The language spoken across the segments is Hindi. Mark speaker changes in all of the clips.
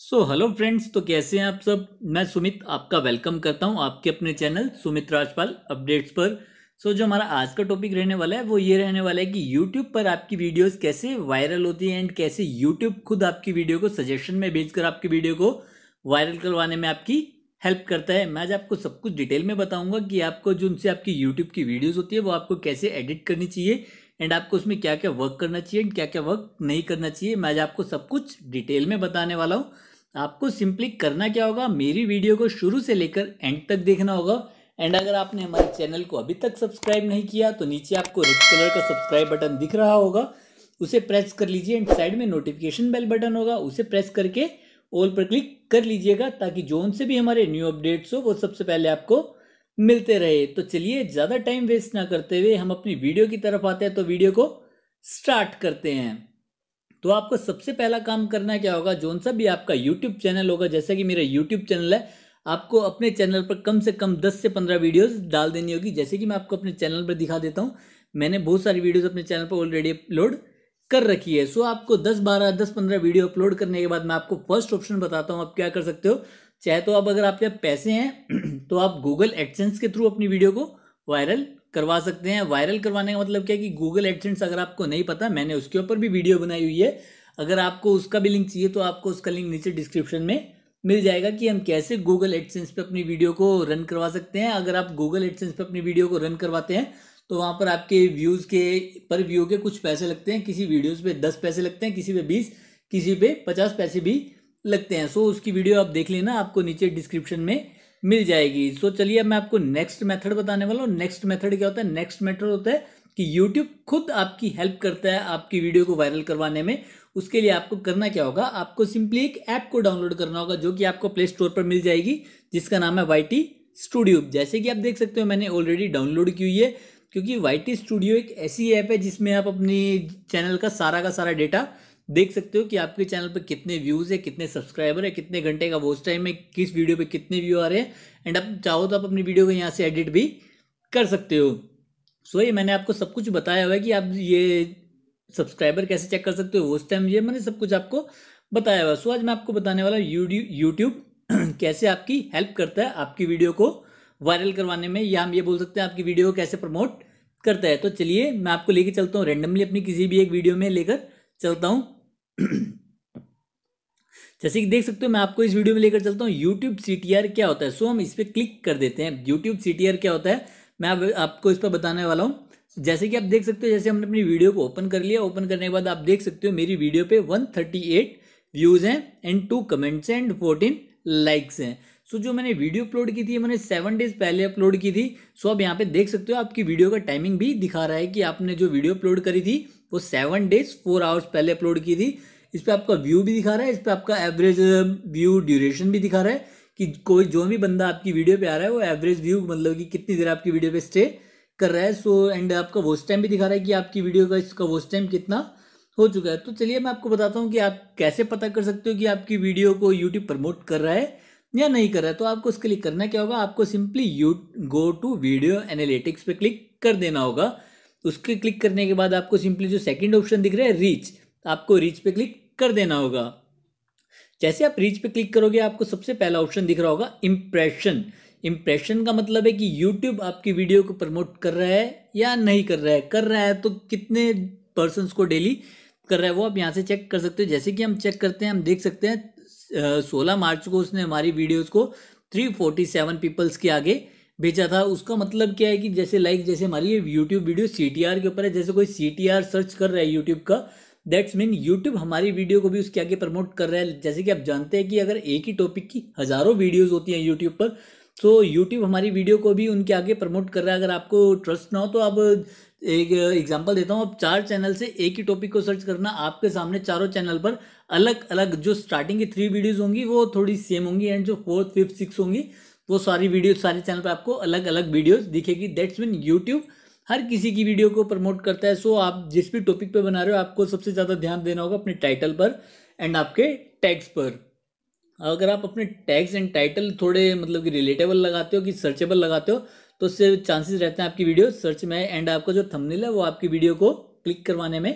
Speaker 1: सो हेलो फ्रेंड्स तो कैसे हैं आप सब मैं सुमित आपका वेलकम करता हूं आपके अपने चैनल सुमित राजपाल अपडेट्स पर सो so, जो हमारा आज का टॉपिक रहने वाला है वो ये रहने वाला है कि यूट्यूब पर आपकी वीडियोस कैसे वायरल होती हैं एंड कैसे यूट्यूब खुद आपकी वीडियो को सजेशन में भेजकर आपकी वीडियो को वायरल करवाने में आपकी हेल्प करता है मैं आज आपको सब कुछ डिटेल में बताऊंगा कि आपको जो आपकी यूट्यूब की वीडियोज़ होती है वो आपको कैसे एडिट करनी चाहिए एंड आपको उसमें क्या क्या वर्क करना चाहिए एंड क्या क्या वर्क नहीं करना चाहिए मैं आज आपको सब कुछ डिटेल में बताने वाला हूँ आपको सिंपली करना क्या होगा मेरी वीडियो को शुरू से लेकर एंड तक देखना होगा एंड अगर आपने हमारे चैनल को अभी तक सब्सक्राइब नहीं किया तो नीचे आपको रेड कलर का सब्सक्राइब बटन दिख रहा होगा उसे प्रेस कर लीजिए एंड साइड में नोटिफिकेशन बेल बटन होगा उसे प्रेस करके ऑल पर क्लिक कर लीजिएगा ताकि जोन से भी हमारे न्यू अपडेट्स हो वो सबसे पहले आपको मिलते रहे तो चलिए ज़्यादा टाइम वेस्ट ना करते हुए हम अपनी वीडियो की तरफ आते हैं तो वीडियो को स्टार्ट करते हैं तो आपको सबसे पहला काम करना क्या होगा जोन सा भी आपका यूट्यूब चैनल होगा जैसा कि मेरा यूट्यूब चैनल है आपको अपने चैनल पर कम से कम 10 से 15 वीडियोस डाल देनी होगी जैसे कि मैं आपको अपने चैनल पर दिखा देता हूँ मैंने बहुत सारी वीडियोस अपने चैनल पर ऑलरेडी अपलोड कर रखी है सो आपको 10 12 10 15 वीडियो अपलोड करने के बाद मैं आपको फर्स्ट ऑप्शन बताता हूँ आप क्या कर सकते हो चाहे तो अब अगर आपके पैसे हैं तो आप गूगल एडसेंस के थ्रू अपनी वीडियो को वायरल करवा सकते हैं वायरल करवाने का मतलब क्या है कि गूगल एडसेंस अगर आपको नहीं पता मैंने उसके ऊपर भी वीडियो बनाई हुई है अगर आपको उसका भी लिंक चाहिए तो आपको उसका लिंक नीचे डिस्क्रिप्शन में मिल जाएगा कि हम कैसे गूगल एडसेंस पर अपनी वीडियो को रन करवा सकते हैं अगर आप गूगल एडसेंस पर अपनी वीडियो को रन करवाते हैं तो वहाँ पर आपके व्यूज़ के पर व्यू के कुछ पैसे लगते हैं किसी वीडियोज़ पर दस पैसे लगते हैं किसी पर बीस किसी पे पचास पैसे भी लगते हैं सो उसकी वीडियो आप देख लेना आपको नीचे डिस्क्रिप्शन में मिल जाएगी सो चलिए अब मैं आपको नेक्स्ट मेथड बताने वाला हूँ नेक्स्ट मेथड क्या होता है नेक्स्ट मेथड होता है कि यूट्यूब खुद आपकी हेल्प करता है आपकी वीडियो को वायरल करवाने में उसके लिए आपको करना क्या होगा आपको सिंपली एक ऐप को डाउनलोड करना होगा जो कि आपको प्ले स्टोर पर मिल जाएगी जिसका नाम है वाई स्टूडियो जैसे कि आप देख सकते हो मैंने ऑलरेडी डाउनलोड की हुई है क्योंकि वाई स्टूडियो एक ऐसी ऐप है जिसमें आप अपनी चैनल का सारा का सारा डेटा देख सकते हो कि आपके चैनल पर कितने व्यूज़ है कितने सब्सक्राइबर है कितने घंटे का वोस्ट टाइम है किस वीडियो पे कितने व्यू आ रहे हैं एंड आप चाहो तो आप अपनी वीडियो को यहाँ से एडिट भी कर सकते हो सो ये मैंने आपको सब कुछ बताया हुआ है कि आप ये सब्सक्राइबर कैसे चेक कर सकते हो वोस्ट टाइम ये मैंने सब कुछ आपको बताया हुआ सो आज मैं आपको बताने वाला यूट्यूब कैसे आपकी हेल्प करता है आपकी वीडियो को वायरल करवाने में या हम ये बोल सकते हैं आपकी वीडियो को कैसे प्रमोट करता है तो चलिए मैं आपको लेके चलता हूँ रेंडमली अपनी किसी भी एक वीडियो में लेकर चलता हूँ जैसे कि देख सकते हो मैं आपको इस वीडियो में लेकर चलता हूँ यूट्यूब सी क्या होता है सो हम इस पर क्लिक कर देते हैं यूट्यूब सी क्या होता है मैं आप, आपको इस पर बताने वाला हूँ जैसे कि आप देख सकते हो जैसे हमने अपनी वीडियो को ओपन कर लिया ओपन करने के बाद आप देख सकते हो मेरी वीडियो पे 138 व्यूज़ हैं and two comments and 14 likes हैं सो जो मैंने वीडियो अपलोड की थी मैंने सेवन डेज पहले अपलोड की थी सो आप यहाँ पे देख सकते हो आपकी वीडियो का टाइमिंग भी दिखा रहा है कि आपने जो वीडियो अपलोड करी थी वो सेवन डेज फोर आवर्स पहले अपलोड की थी इस पर आपका व्यू भी दिखा रहा है इस पर आपका एवरेज व्यू ड्यूरेशन भी दिखा रहा है कि कोई जो भी बंदा आपकी वीडियो पे आ रहा है वो एवरेज व्यू मतलब कि कितनी देर आपकी वीडियो पे स्टे कर रहा है सो एंड आपका वोस्ट टाइम भी दिखा रहा है कि आपकी वीडियो का इसका वोस्ट टाइम कितना हो चुका है तो चलिए मैं आपको बताता हूँ कि आप कैसे पता कर सकते हो कि आपकी वीडियो को यूट्यूब प्रमोट कर रहा है या नहीं कर रहा है तो आपको उसके लिए करना क्या होगा आपको simply you go to video analytics पे क्लिक कर देना होगा उसके क्लिक करने के बाद आपको सिंपली जो सेकंड ऑप्शन दिख रहा है रीच आपको रीच पे क्लिक कर देना होगा जैसे आप रीच पे क्लिक करोगे आपको सबसे पहला ऑप्शन दिख रहा होगा इम्प्रेशन इम्प्रेशन का मतलब है कि यूट्यूब आपकी वीडियो को प्रमोट कर रहा है या नहीं कर रहा है कर रहा है तो कितने पर्सनस को डेली कर रहा है वो आप यहाँ से चेक कर सकते हो जैसे कि हम चेक करते हैं हम देख सकते हैं सोलह मार्च को उसने हमारी वीडियोस को थ्री फोर्टी सेवन पीपल्स के आगे भेजा था उसका मतलब क्या है कि जैसे लाइक जैसे हमारी ये यूट्यूब वीडियो सी के ऊपर है जैसे कोई सी सर्च कर रहा है यूट्यूब का दैट्स मीन यूट्यूब हमारी वीडियो को भी उसके आगे प्रमोट कर रहा है जैसे कि आप जानते हैं कि अगर एक ही टॉपिक की हज़ारों वीडियोज़ होती हैं यूट्यूब पर तो यूट्यूब हमारी वीडियो को भी उनके आगे प्रमोट कर रहा है अगर आपको ट्रस्ट ना हो तो आप एक एग्जांपल देता हूँ आप चार चैनल से एक ही टॉपिक को सर्च करना आपके सामने चारों चैनल पर अलग अलग जो स्टार्टिंग की थ्री वीडियोज़ होंगी वो थोड़ी सेम होंगी एंड जो फोर्थ फिफ्थ सिक्स होंगी वो सारी वीडियो सारे चैनल पर आपको अलग अलग वीडियोज़ दिखेगी दैट्स मीन यूट्यूब हर किसी की वीडियो को प्रमोट करता है सो आप जिस भी टॉपिक पर बना रहे हो आपको सबसे ज़्यादा ध्यान देना होगा अपने टाइटल पर एंड आपके टैग्स पर अगर आप अपने टैग्स एंड टाइटल थोड़े मतलब कि रिलेटेबल लगाते हो कि सर्चेबल लगाते हो तो उससे चांसेस रहते हैं आपकी वीडियो सर्च में एंड आपका जो थंबनेल है वो आपकी वीडियो को क्लिक करवाने में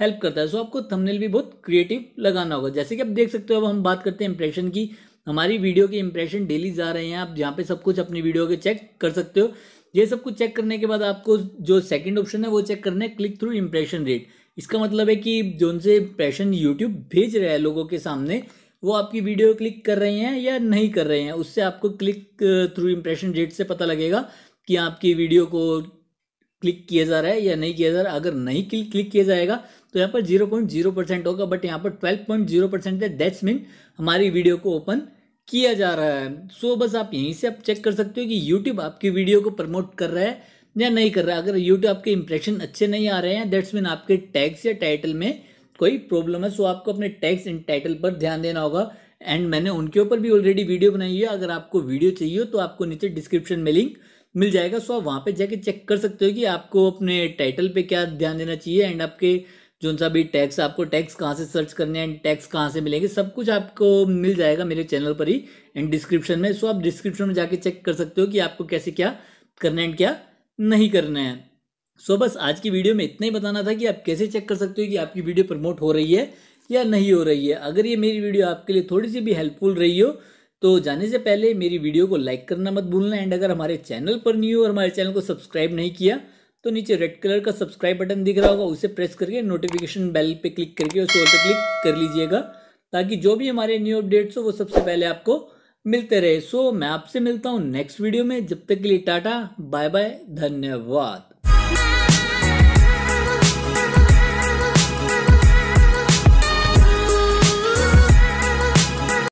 Speaker 1: हेल्प करता है सो आपको थंबनेल भी बहुत क्रिएटिव लगाना होगा जैसे कि आप देख सकते हो अब हम बात करते हैं इंप्रेशन की हमारी वीडियो के इंप्रेशन डेली जा रहे हैं आप जहाँ पे सब कुछ अपनी वीडियो के चेक कर सकते हो ये सब कुछ चेक करने के बाद आपको जो सेकंड ऑप्शन है वो चेक करना है क्लिक थ्रू इंप्रेशन रेट इसका मतलब है कि जो उनसे इंप्रेशन यूट्यूब भेज रहा है लोगों के सामने वो आपकी वीडियो क्लिक कर रहे हैं या नहीं कर रहे हैं उससे आपको क्लिक थ्रू इंप्रेशन रेट से पता लगेगा कि आपकी वीडियो को क्लिक किया जा रहा है या नहीं किया जा रहा है अगर नहीं क्लिक क्लिक किया जाएगा तो यहाँ पर जीरो पॉइंट जीरो परसेंट होगा बट यहाँ पर ट्वेल्व पॉइंट जीरो परसेंट है दैट्स मीन हमारी वीडियो को ओपन किया जा रहा है सो so, बस आप यहीं से आप चेक कर सकते हो कि यूट्यूब आपकी वीडियो को प्रमोट कर रहा है या नहीं कर रहा है अगर यूट्यूब आपके इंप्रेशन अच्छे नहीं आ रहे हैं दैट्स मीन आपके टैग्स या टाइटल में कोई प्रॉब्लम है सो so, आपको अपने टैग्स एंड टाइटल पर ध्यान देना होगा एंड मैंने उनके ऊपर भी ऑलरेडी वीडियो बनाई है अगर आपको वीडियो चाहिए तो आपको नीचे डिस्क्रिप्शन में लिंक मिल जाएगा सो आप वहाँ पे जाके चेक कर सकते हो कि आपको अपने टाइटल पे क्या ध्यान देना चाहिए एंड आपके जो सा भी टैक्स आपको टैक्स कहाँ से सर्च करने हैं एंड टैक्स कहाँ से मिलेंगे सब कुछ आपको मिल जाएगा मेरे चैनल पर ही एंड डिस्क्रिप्शन में सो आप डिस्क्रिप्शन में जाके चेक कर सकते हो कि आपको कैसे क्या करना है एंड क्या नहीं करना है सो बस आज की वीडियो में इतना ही बताना था कि आप कैसे चेक कर सकते हो कि आपकी वीडियो प्रमोट हो रही है या नहीं हो रही है अगर ये मेरी वीडियो आपके लिए थोड़ी सी भी हेल्पफुल रही हो तो जाने से पहले मेरी वीडियो को लाइक करना मत भूलना एंड अगर हमारे चैनल पर न्यू और हमारे चैनल को सब्सक्राइब नहीं किया तो नीचे रेड कलर का सब्सक्राइब बटन दिख रहा होगा उसे प्रेस करके नोटिफिकेशन बेल पे क्लिक करके उसे और पे क्लिक कर लीजिएगा ताकि जो भी हमारे न्यू अपडेट्स हो वो सबसे पहले आपको मिलते रहे सो मैं आपसे मिलता हूँ नेक्स्ट वीडियो में जब तक के लिए टाटा बाय बाय धन्यवाद